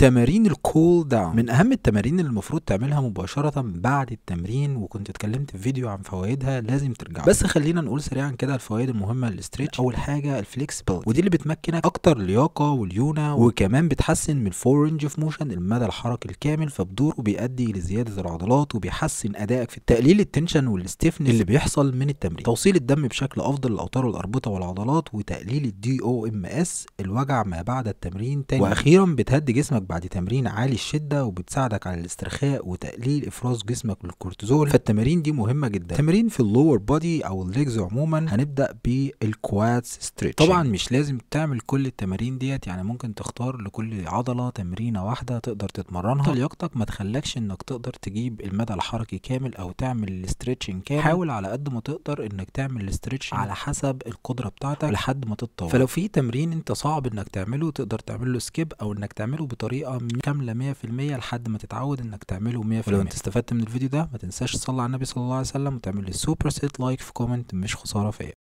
تمارين الكول داون من اهم التمارين اللي المفروض تعملها مباشره بعد التمرين وكنت اتكلمت في فيديو عن فوائدها لازم ترجع بس خلينا نقول سريعا كده الفوائد المهمه للاسترتش اول حاجه الفليكسبل ودي اللي بتمكنك اكتر لياقه وليونه وكمان بتحسن من الفور رينج اوف موشن المدى الحركي الكامل فبدوره بيؤدي لزياده العضلات وبيحسن ادائك في تقليل التنشن والستيفنس اللي بيحصل من التمرين توصيل الدم بشكل افضل للاوتار والاربطه والعضلات وتقليل الدي او ام اس الوجع ما بعد التمرين تاني واخيرا بتهدي جسمك بعد تمرين عالي الشدة وبتساعدك على الاسترخاء وتقليل إفراز جسمك للكورتيزول فالتمارين دي مهمة جدا تمرين في اللور بودي أو الليجز عموما هنبدأ بالكواتس ستريتش طبعا مش لازم تعمل كل التمارين ديت يعني ممكن تختار لكل عضلة تمرينة واحدة تقدر تتمرنها لياقتك ما تخلكش إنك تقدر تجيب المدى الحركي كامل أو تعمل الاسترتشنج كامل حاول على قد ما تقدر إنك تعمل الاسترتشنج على حسب القدرة بتاعتك لحد ما تتطور فلو في تمرين أنت صعب إنك تعمله تقدر تعمله سكيب أو إنك تعمله بطريقة بطريقه كامله 100% لحد ما تتعود انك تعمله 100% ولو انت استفدت من الفيديو ده ما تنساش تصلي على النبي صلى الله عليه وسلم وتعمل لي سوبر سيت لايك في كومنت مش خساره فيا